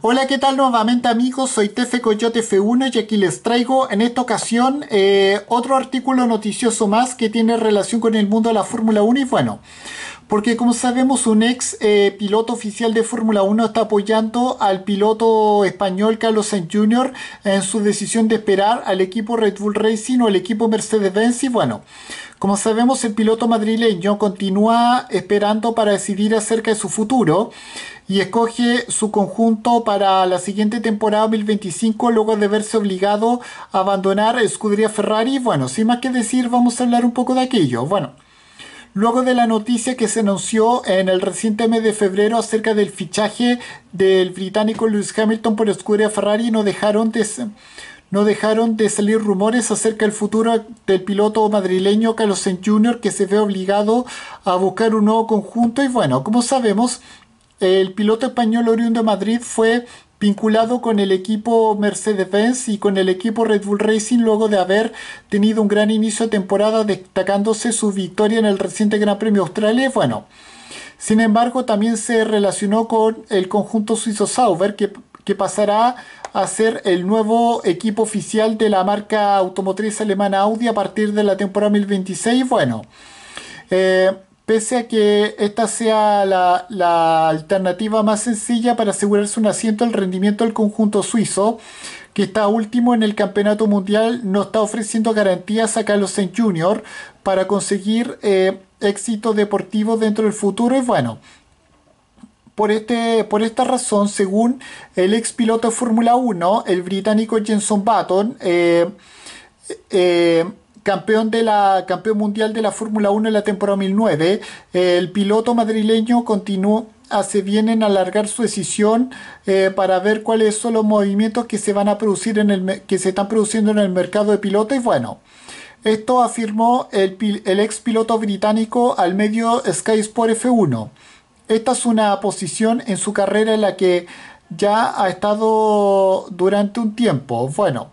Hola, ¿qué tal nuevamente amigos? Soy Tefe Coyote F1 y aquí les traigo en esta ocasión eh, otro artículo noticioso más que tiene relación con el mundo de la Fórmula 1 y bueno, porque como sabemos un ex eh, piloto oficial de Fórmula 1 está apoyando al piloto español Carlos Sainz Jr. en su decisión de esperar al equipo Red Bull Racing o al equipo Mercedes-Benz y bueno, como sabemos, el piloto madrileño continúa esperando para decidir acerca de su futuro y escoge su conjunto para la siguiente temporada 2025 luego de verse obligado a abandonar escudería Ferrari. Bueno, sin más que decir, vamos a hablar un poco de aquello. Bueno, luego de la noticia que se anunció en el reciente mes de febrero acerca del fichaje del británico Lewis Hamilton por escudería Ferrari, no dejaron de no dejaron de salir rumores acerca del futuro del piloto madrileño Carlos Sainz Jr. que se ve obligado a buscar un nuevo conjunto y bueno, como sabemos, el piloto español oriundo de Madrid fue vinculado con el equipo Mercedes-Benz y con el equipo Red Bull Racing luego de haber tenido un gran inicio de temporada destacándose su victoria en el reciente Gran Premio Australia. Bueno, sin embargo, también se relacionó con el conjunto suizo Sauber, que que pasará a ser el nuevo equipo oficial de la marca automotriz alemana Audi a partir de la temporada 2026. Bueno, eh, pese a que esta sea la, alternativa más sencilla para asegurarse un asiento al rendimiento del conjunto suizo, que está último en el campeonato mundial, no está ofreciendo garantías a Carlos Sainz Jr. para conseguir eh, éxito deportivo dentro del futuro. Y bueno, por, este, por esta razón, según el ex piloto de Fórmula 1, el británico Jenson Button, eh, eh, campeón, campeón mundial de la Fórmula 1 en la temporada 2009, el piloto madrileño continuó hace bien en alargar su decisión eh, para ver cuáles son los movimientos que se van a producir en el que se están produciendo en el mercado de pilotos y bueno esto afirmó el, el ex piloto británico al medio Sky Sport F1 esta es una posición en su carrera en la que ya ha estado durante un tiempo. Bueno,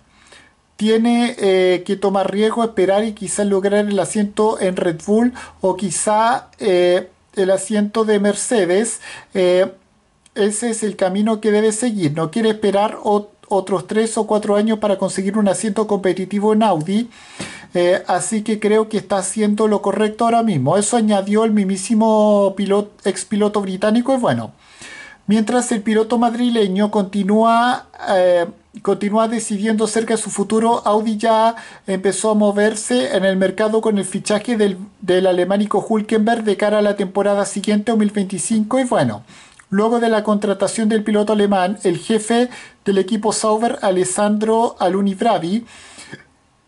tiene eh, que tomar riesgo, esperar y quizás lograr el asiento en Red Bull o quizá eh, el asiento de Mercedes. Eh, ese es el camino que debe seguir. No quiere esperar otros tres o cuatro años para conseguir un asiento competitivo en Audi. Eh, así que creo que está haciendo lo correcto ahora mismo. Eso añadió el mismísimo piloto, ex piloto británico y bueno. Mientras el piloto madrileño continúa, eh, continúa decidiendo acerca de su futuro, Audi ya empezó a moverse en el mercado con el fichaje del, alemánico Hulkenberg de cara a la temporada siguiente 2025 y bueno. Luego de la contratación del piloto alemán, el jefe del equipo Sauber, Alessandro Alunibravi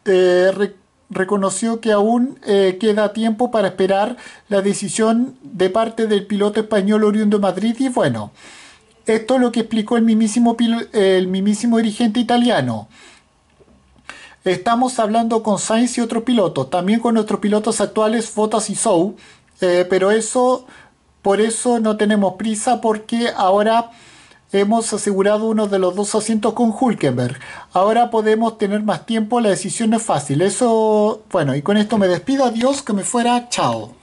eh, reconoció que aún eh, queda tiempo para esperar la decisión de parte del piloto español oriundo de Madrid y bueno, esto es lo que explicó el mismísimo, el dirigente italiano. Estamos hablando con Sainz y otros pilotos, también con nuestros pilotos actuales, Fotas y Sou, eh, pero eso, por eso no tenemos prisa porque ahora Hemos asegurado uno de los dos asientos con Hulkenberg. Ahora podemos tener más tiempo, la decisión es fácil. Eso, bueno, y con esto me despido. Adiós, que me fuera. Chao.